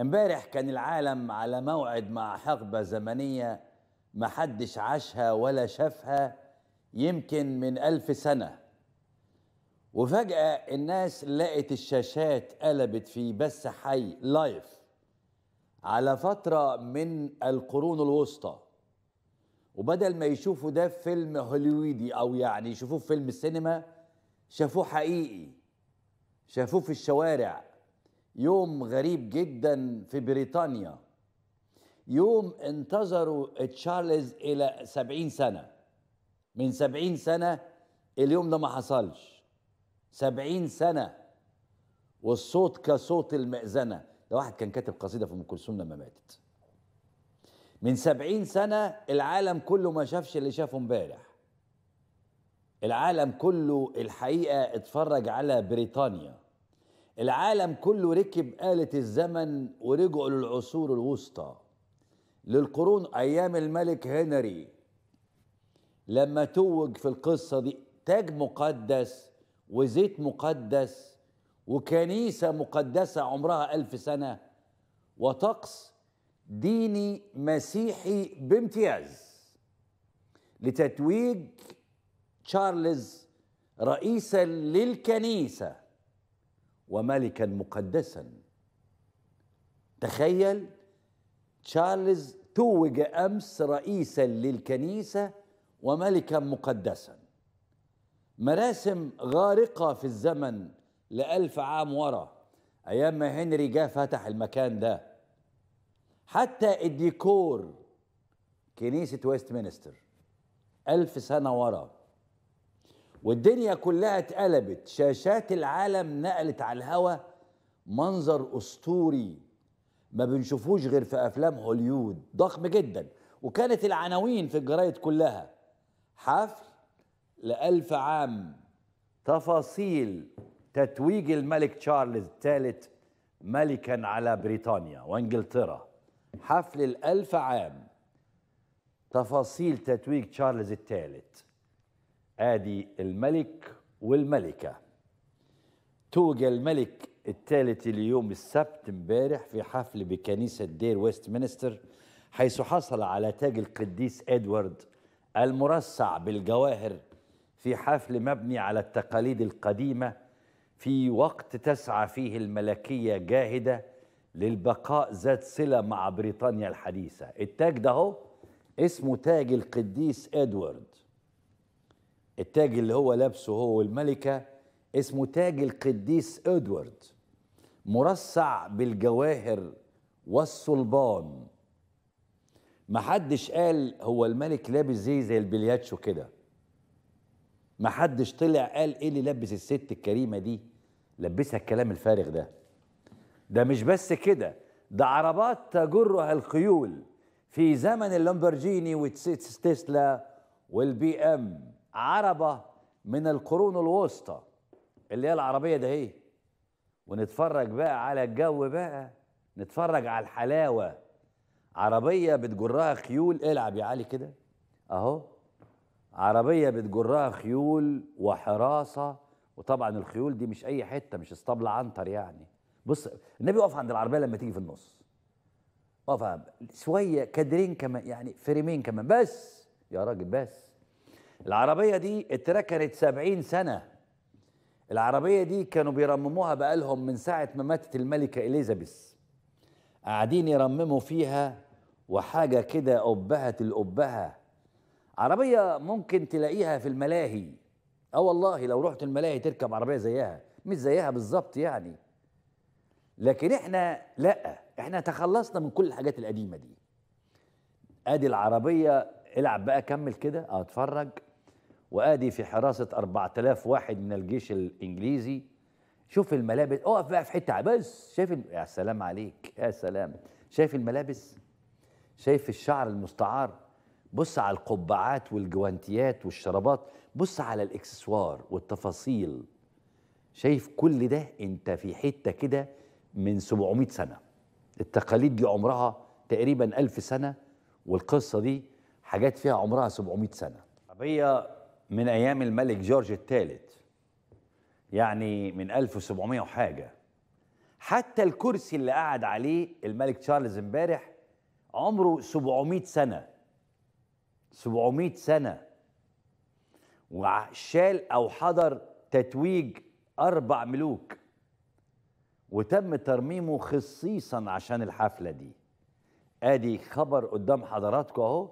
امبارح كان العالم على موعد مع حقبة زمنية محدش عاشها ولا شافها يمكن من ألف سنة وفجأة الناس لقت الشاشات قلبت في بث حي لايف على فترة من القرون الوسطى وبدل ما يشوفوا ده فيلم هوليوودي أو يعني يشوفوه في فيلم السينما شافوه حقيقي شافوه في الشوارع يوم غريب جدا في بريطانيا يوم انتظروا تشارلز إلى سبعين سنة من سبعين سنة اليوم ده ما حصلش سبعين سنة والصوت كصوت المئذنة ده واحد كان كاتب قصيدة في أم كلثوم لما ماتت من سبعين سنة العالم كله ما شافش اللي شافه امبارح العالم كله الحقيقة اتفرج على بريطانيا العالم كله ركب آلة الزمن ورجعوا للعصور الوسطى للقرون أيام الملك هنري لما توج في القصة دي تاج مقدس وزيت مقدس وكنيسة مقدسة عمرها ألف سنة وطقس ديني مسيحي بامتياز لتتويج تشارلز رئيسا للكنيسه وملكا مقدسا تخيل تشارلز توج امس رئيسا للكنيسه وملكا مقدسا مراسم غارقه في الزمن لألف عام ورا ايام ما هنري جه فتح المكان ده حتى الديكور كنيسه ويست مينستر ألف سنه ورا والدنيا كلها اتقلبت شاشات العالم نقلت على الهوا منظر اسطوري ما بنشوفوش غير في افلام هوليود ضخم جدا وكانت العناوين في الجرايد كلها حفل لألف عام تفاصيل تتويج الملك تشارلز الثالث ملكا على بريطانيا وانجلترا حفل الألف عام تفاصيل تتويج تشارلز الثالث ادي الملك والملكه توج الملك الثالث اليوم السبت امبارح في حفل بكنيسه دير ويست مينستر حيث حصل على تاج القديس ادوارد المرصع بالجواهر في حفل مبني على التقاليد القديمه في وقت تسعى فيه الملكيه جاهده للبقاء ذات صله مع بريطانيا الحديثه التاج ده اسمه تاج القديس ادوارد التاج اللي هو لابسه هو والملكة اسمه تاج القديس ادوارد مرصع بالجواهر والصلبان محدش قال هو الملك لابس زي إيه زي البلياتشو كده محدش طلع قال ايه اللي لبس الست الكريمة دي لبسها الكلام الفارغ ده ده مش بس كده ده عربات تجرها الخيول في زمن اللامبرجيني وتسلا والبي ام عربة من القرون الوسطى اللي هي العربية ده هي ايه؟ ونتفرج بقى على الجو بقى نتفرج على الحلاوة عربية بتجرها خيول العب يا علي كده اهو عربية بتجرها خيول وحراسة وطبعا الخيول دي مش اي حتة مش اسطبل عنتر يعني بص النبي وقف عند العربية لما تيجي في النص وقف شوية كادرين كمان يعني فريمين كمان بس يا راجل بس العربية دي اتركنت سبعين سنة العربية دي كانوا بيرمموها بقالهم من ساعة ما ماتت الملكة إليزابيث قاعدين يرمموا فيها وحاجة كده أبهة الأبهة عربية ممكن تلاقيها في الملاهي اه والله لو رحت الملاهي تركب عربية زيها مش زيها بالظبط يعني لكن احنا لا احنا تخلصنا من كل الحاجات القديمة دي ادي العربية العب بقى كمل كده اتفرج وآدي في حراسة 4000 واحد من الجيش الإنجليزي شوف الملابس اقف بقى في حتة بس شايف يا سلام عليك يا سلام شايف الملابس شايف الشعر المستعار بص على القبعات والجوانتيات والشرابات بص على الاكسسوار والتفاصيل شايف كل ده انت في حتة كده من 700 سنة التقاليد دي عمرها تقريبا ألف سنة والقصة دي حاجات فيها عمرها 700 سنة عربية من أيام الملك جورج الثالث يعني من 1700 وحاجة حتى الكرسي اللي قعد عليه الملك تشارلز امبارح عمره 700 سنة 700 سنة وشال أو حضر تتويج أربع ملوك وتم ترميمه خصيصا عشان الحفلة دي ادي خبر قدام حضراتكم اهو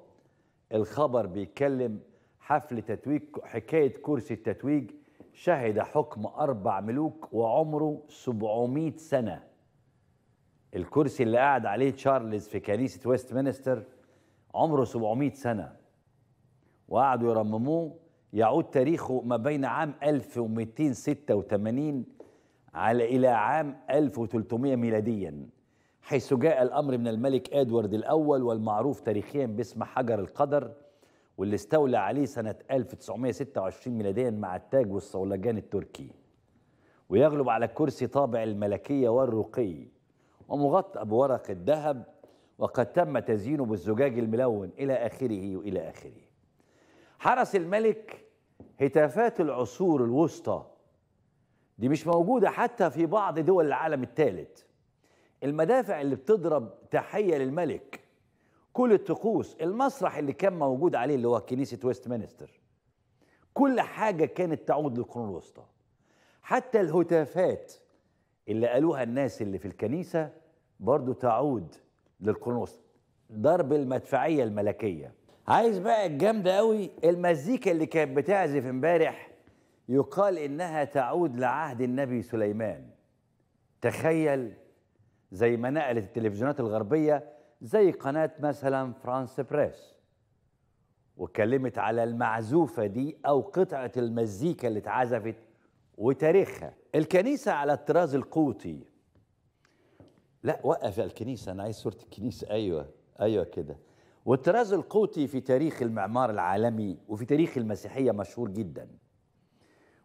الخبر بيتكلم حفل تتويج حكاية كرسي التتويج شهد حكم أربع ملوك وعمره 700 سنة الكرسي اللي قاعد عليه تشارلز في كنيسة ويست مينستر عمره 700 سنة وقعدوا يرمموه يعود تاريخه ما بين عام 1286 على إلى عام 1300 ميلادياً حيث جاء الأمر من الملك إدوارد الأول والمعروف تاريخيا باسم حجر القدر واللي استولى عليه سنة 1926 ميلاديا مع التاج والصولجان التركي ويغلب على الكرسي طابع الملكية والرقي ومغطى بورق الذهب وقد تم تزيينه بالزجاج الملون إلى آخره وإلى آخره حرس الملك هتافات العصور الوسطى دي مش موجودة حتى في بعض دول العالم الثالث المدافع اللي بتضرب تحية للملك كل الطقوس المسرح اللي كان موجود عليه اللي هو كنيسة ويست مينستر كل حاجة كانت تعود للقرون الوسطى حتى الهتافات اللي قالوها الناس اللي في الكنيسة برضو تعود للقرون الوسطى ضرب المدفعية الملكية عايز بقى الجامدة قوي المزيكا اللي كانت بتعزف امبارح يقال انها تعود لعهد النبي سليمان تخيل زي ما نقلت التلفزيونات الغربية زي قناة مثلا فرانس بريس واتكلمت على المعزوفة دي أو قطعة المزيكا اللي اتعزفت وتاريخها الكنيسة على الطراز القوطي لا وقف الكنيسة أنا عايز صورة الكنيسة أيوة أيوة كده والطراز القوطي في تاريخ المعمار العالمي وفي تاريخ المسيحية مشهور جدا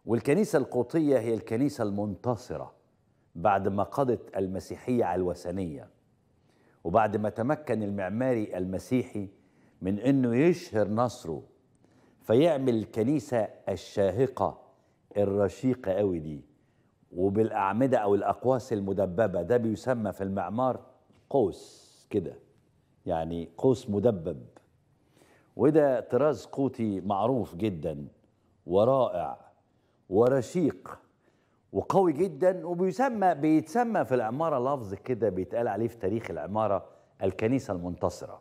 والكنيسة القوطية هي الكنيسة المنتصرة بعد ما قضت المسيحية على الوثنية وبعد ما تمكن المعماري المسيحي من انه يشهر نصره فيعمل الكنيسه الشاهقه الرشيقه قوي دي وبالاعمده او الاقواس المدببه ده بيسمى في المعمار قوس كده يعني قوس مدبب وده طراز قوطي معروف جدا ورائع ورشيق وقوي جدا وبيسمى بيتسمى في العماره لفظ كده بيتقال عليه في تاريخ العماره الكنيسه المنتصره.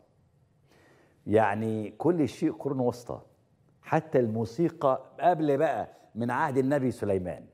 يعني كل شيء قرون وسطى حتى الموسيقى قبل بقى من عهد النبي سليمان.